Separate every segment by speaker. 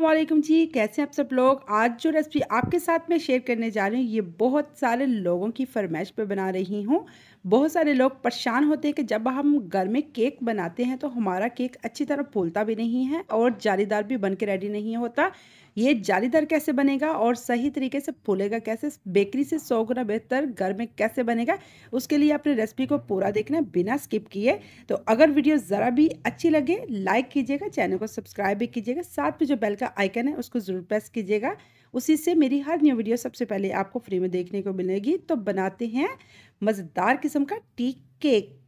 Speaker 1: वालेकुम जी कैसे हैं आप सब लोग आज जो रेसिपी आपके साथ मैं शेयर करने जा रही हूँ ये बहुत सारे लोगों की फरमाइश पे बना रही हूँ बहुत सारे लोग परेशान होते हैं कि जब हम घर में केक बनाते हैं तो हमारा केक अच्छी तरह फूलता भी नहीं है और जालीदार भी बन के रेडी नहीं होता ये जालीदार कैसे बनेगा और सही तरीके से फूलेगा कैसे बेकरी से सौ गुना बेहतर घर में कैसे बनेगा उसके लिए अपने रेसिपी को पूरा देखना बिना स्किप किए तो अगर वीडियो ज़रा भी अच्छी लगे लाइक कीजिएगा चैनल को सब्सक्राइब भी कीजिएगा साथ में जो बेल का आइकन है उसको ज़रूर प्रेस कीजिएगा उसी से मेरी हर न्यू वीडियो सबसे पहले आपको फ्री में देखने को मिलेगी तो बनाते हैं मज़ेदार किस्म का टी केक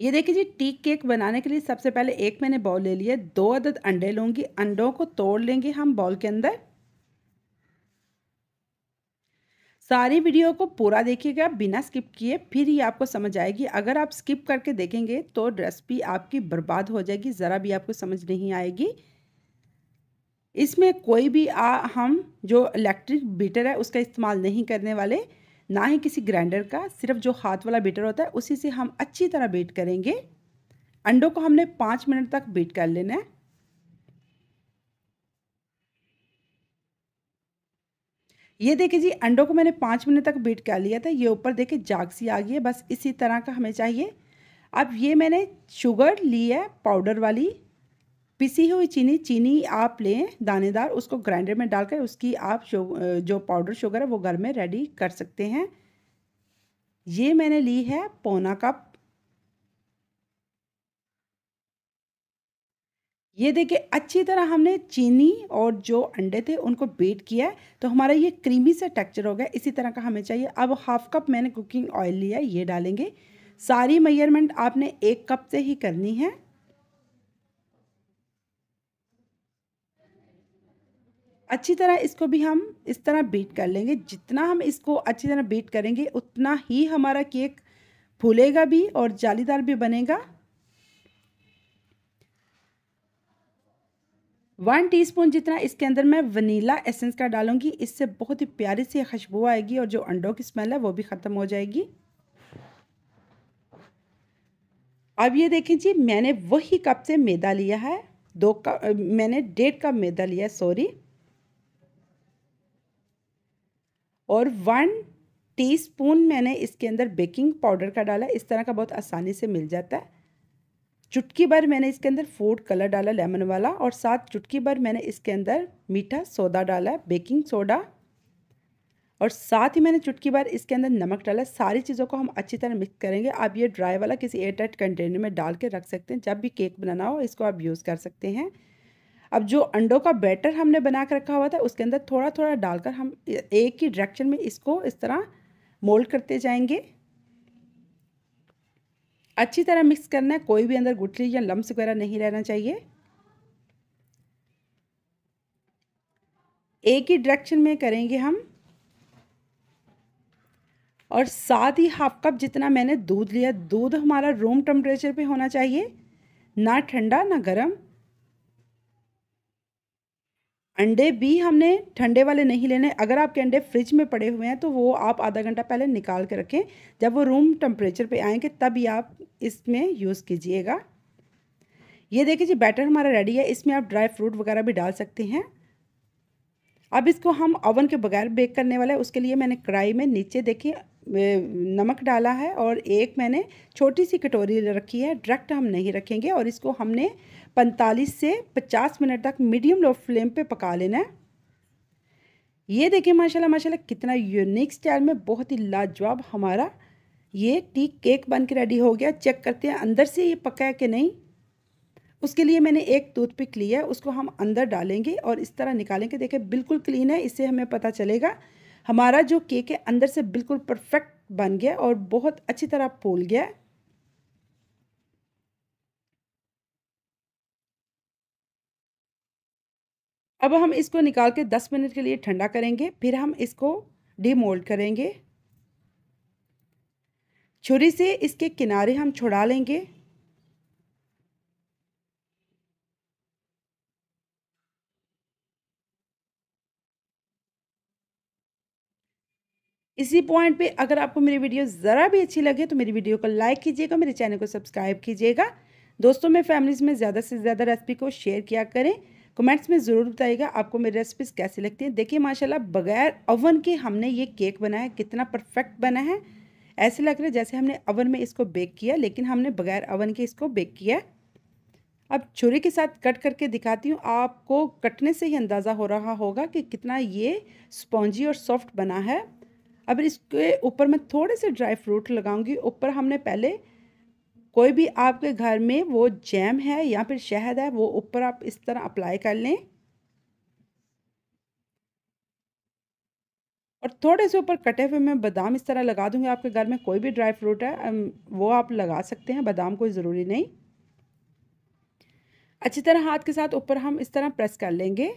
Speaker 1: ये देखिए जी टी केक बनाने के लिए सबसे पहले एक मैंने बॉल ले लिया दो अदद अंडे लूंगी अंडों को तोड़ लेंगे हम बॉल के अंदर सारी वीडियो को पूरा देखिएगा बिना स्किप किए फिर ही आपको समझ आएगी अगर आप स्किप करके देखेंगे तो रेसिपी आपकी बर्बाद हो जाएगी ज़रा भी आपको समझ नहीं आएगी इसमें कोई भी आ हम जो इलेक्ट्रिक बीटर है उसका इस्तेमाल नहीं करने वाले ना ही किसी ग्राइंडर का सिर्फ जो हाथ वाला बीटर होता है उसी से हम अच्छी तरह बीट करेंगे अंडों को हमने पाँच मिनट तक बीट कर लेना है ये देखिए जी अंडों को मैंने पाँच मिनट तक बीट कर लिया था ये ऊपर देखे जाग सी आ गई है बस इसी तरह का हमें चाहिए अब ये मैंने शुगर ली है पाउडर वाली पिसी हुई चीनी चीनी आप लें दानेदार उसको ग्राइंडर में डालकर उसकी आप जो पाउडर शुगर है वो घर में रेडी कर सकते हैं ये मैंने ली है पौना कप ये देखिए अच्छी तरह हमने चीनी और जो अंडे थे उनको बेट किया है तो हमारा ये क्रीमी सा टेक्चर हो गया इसी तरह का हमें चाहिए अब हाफ कप मैंने कुकिंग ऑयल लिया ये डालेंगे सारी मेजरमेंट आपने एक कप से ही करनी है अच्छी तरह इसको भी हम इस तरह बीट कर लेंगे जितना हम इसको अच्छी तरह बीट करेंगे उतना ही हमारा केक फूलेगा भी और जालीदार भी बनेगा वन टीस्पून जितना इसके अंदर मैं वनीला एसेंस का डालूंगी इससे बहुत ही प्यारी सी खुशबू आएगी और जो अंडों की स्मेल है वो भी ख़त्म हो जाएगी अब ये देखें जी मैंने वही कप से मैदा लिया है दो कप मैंने डेढ़ कप मैदा लिया है सॉरी और वन टीस्पून मैंने इसके अंदर बेकिंग पाउडर का डाला इस तरह का बहुत आसानी से मिल जाता है चुटकी भर मैंने इसके अंदर फूड कलर डाला लेमन वाला और साथ चुटकी भर मैंने इसके अंदर मीठा सोडा डाला बेकिंग सोडा और साथ ही मैंने चुटकी भर इसके अंदर नमक डाला सारी चीज़ों को हम अच्छी तरह मिक्स करेंगे आप ये ड्राई वाला किसी एयर टाइट कंटेनर में डाल के रख सकते हैं जब भी केक बनाना हो इसको आप यूज़ कर सकते हैं अब जो अंडों का बैटर हमने बना कर रखा हुआ था उसके अंदर थोड़ा थोड़ा डालकर हम एक ही डायरेक्शन में इसको इस तरह मोल्ड करते जाएंगे अच्छी तरह मिक्स करना है कोई भी अंदर गुठली या लम्स वगैरह नहीं रहना चाहिए एक ही डायरेक्शन में करेंगे हम और साथ ही हाफ कप जितना मैंने दूध लिया दूध हमारा रूम टेम्परेचर पे होना चाहिए ना ठंडा ना गर्म अंडे भी हमने ठंडे वाले नहीं लेने अगर आपके अंडे फ्रिज में पड़े हुए हैं तो वो आप आधा घंटा पहले निकाल के रखें जब वो रूम टेम्परेचर पे आएंगे तभी आप इसमें यूज़ कीजिएगा ये देखिए जी बैटर हमारा रेडी है इसमें आप ड्राई फ्रूट वगैरह भी डाल सकते हैं अब इसको हम ओवन के बगैर बेक करने वाला है उसके लिए मैंने कढ़ाई में नीचे देखिए नमक डाला है और एक मैंने छोटी सी कटोरी रखी है डायरेक्ट हम नहीं रखेंगे और इसको हमने 45 से 50 मिनट तक मीडियम लो फ्लेम पे पका लेना है ये देखें माशाल्लाह माशाल्लाह कितना यूनिक स्टाइल में बहुत ही लाजवाब हमारा ये टी केक बन के रेडी हो गया चेक करते हैं अंदर से ये पका है कि नहीं उसके लिए मैंने एक टूथपिक लिया है उसको हम अंदर डालेंगे और इस तरह निकालेंगे देखें बिल्कुल क्लीन है इससे हमें पता चलेगा हमारा जो केक है अंदर से बिल्कुल परफेक्ट बन गया और बहुत अच्छी तरह फूल गया है अब हम इसको निकाल के दस मिनट के लिए ठंडा करेंगे फिर हम इसको डीमोल्ड करेंगे छुरी से इसके किनारे हम छुड़ा लेंगे इसी पॉइंट पे अगर आपको मेरी वीडियो ज़रा भी अच्छी लगे तो मेरी वीडियो को लाइक कीजिएगा मेरे चैनल को सब्सक्राइब कीजिएगा दोस्तों में फैमिलीज़ में ज़्यादा से ज़्यादा रेसिपी को शेयर किया करें कमेंट्स में ज़रूर बताइएगा आपको मेरी रेसिपीज़ कैसी लगती हैं देखिए माशाल्लाह बगैर ओवन के हमने ये केक बनाया कितना परफेक्ट बना है ऐसे लग रहा है जैसे हमने ओवन में इसको बेक किया लेकिन हमने बगैर ओवन के इसको बेक किया अब छुरी के साथ कट करके दिखाती हूँ आपको कटने से ही अंदाज़ा हो रहा होगा कि कितना ये स्पॉन्जी और सॉफ्ट बना है अब इसके ऊपर मैं थोड़े से ड्राई फ्रूट लगाऊंगी ऊपर हमने पहले कोई भी आपके घर में वो जैम है या फिर शहद है वो ऊपर आप इस तरह अप्लाई कर लें और थोड़े से ऊपर कटे हुए मैं बादाम इस तरह लगा दूंगी आपके घर में कोई भी ड्राई फ्रूट है वो आप लगा सकते हैं बादाम कोई ज़रूरी नहीं अच्छी तरह हाथ के साथ ऊपर हम इस तरह प्रेस कर लेंगे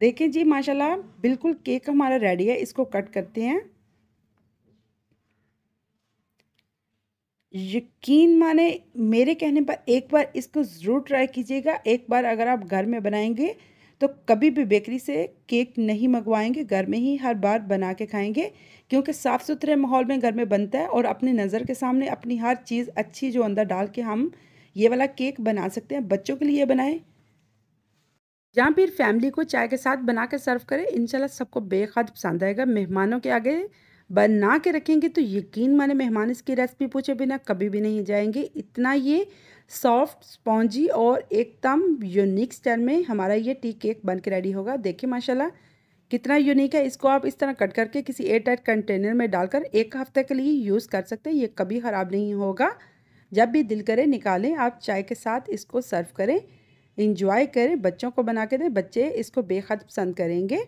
Speaker 1: देखें जी माशाल्लाह बिल्कुल केक हमारा रेडी है इसको कट करते हैं यकीन माने मेरे कहने पर एक बार इसको ज़रूर ट्राई कीजिएगा एक बार अगर आप घर में बनाएंगे तो कभी भी बेकरी से केक नहीं मंगवाएंगे घर में ही हर बार बना के खाएंगे क्योंकि साफ़ सुथरे माहौल में घर में बनता है और अपनी नज़र के सामने अपनी हर चीज़ अच्छी जो अंदर डाल के हम ये वाला केक बना सकते हैं बच्चों के लिए बनाएं या फिर फैमिली को चाय के साथ बना कर सर्व करें इनशाला सबको बेहद पसंद आएगा मेहमानों के आगे बना के रखेंगे तो यकीन माने मेहमान इसकी रेसिपी पूछे बिना कभी भी नहीं जाएंगे इतना ये सॉफ्ट स्पॉन्जी और एकदम यूनिक स्टाइल में हमारा ये टी केक बन के रेडी होगा देखिए माशाल्लाह कितना यूनिक है इसको आप इस तरह कट करके किसी एयर टाइट कंटेनर में डालकर एक हफ्ते के लिए यूज़ कर सकते हैं ये कभी ख़राब नहीं होगा जब भी दिल करें निकालें आप चाय के साथ इसको सर्व करें इंजॉय करें बच्चों को बना के दें बच्चे इसको बेहद पसंद करेंगे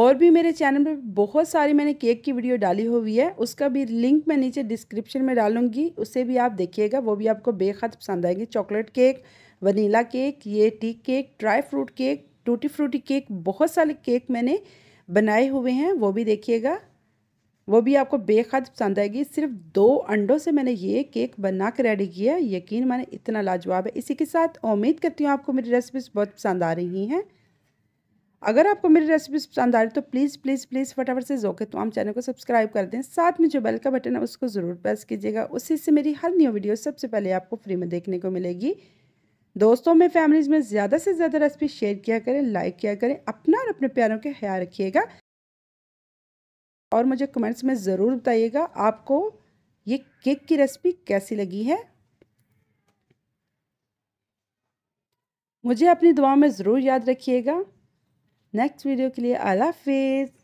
Speaker 1: और भी मेरे चैनल पर बहुत सारी मैंने केक की वीडियो डाली हुई है उसका भी लिंक मैं नीचे डिस्क्रिप्शन में डालूंगी उसे भी आप देखिएगा वो भी आपको बेहद पसंद आएगी चॉकलेट केक वनीला केक ये tea cake dry fruit cake tutti frutti cake बहुत सारे केक मैंने बनाए हुए हैं वो भी देखिएगा वो भी आपको बेहद पसंद आएगी सिर्फ दो अंडों से मैंने ये केक बना के रेडी किया यकीन मैंने इतना लाजवाब है इसी के साथ उम्मीद करती हूँ आपको मेरी रेसिपीज़ बहुत पसंद आ रही हैं अगर आपको मेरी रेसिपीज़ पसंद आ रही तो प्लीज़ प्लीज़ प्लीज़ फटाफट से जो के तमाम तो चैनल को सब्सक्राइब कर दें साथ में जो बेल का बटन है उसको ज़रूर प्रेस कीजिएगा उसी से मेरी हर न्यू वीडियो सबसे पहले आपको फ्री में देखने को मिलेगी दोस्तों में फैमिलीज़ में ज़्यादा से ज़्यादा रेसिपी शेयर किया करें लाइक किया करें अपना और अपने प्यारों का ख्याल रखिएगा और मुझे कमेंट्स में ज़रूर बताइएगा आपको ये केक की रेसिपी कैसी लगी है मुझे अपनी दुआ में ज़रूर याद रखिएगा नेक्स्ट वीडियो के लिए अला हाफिज़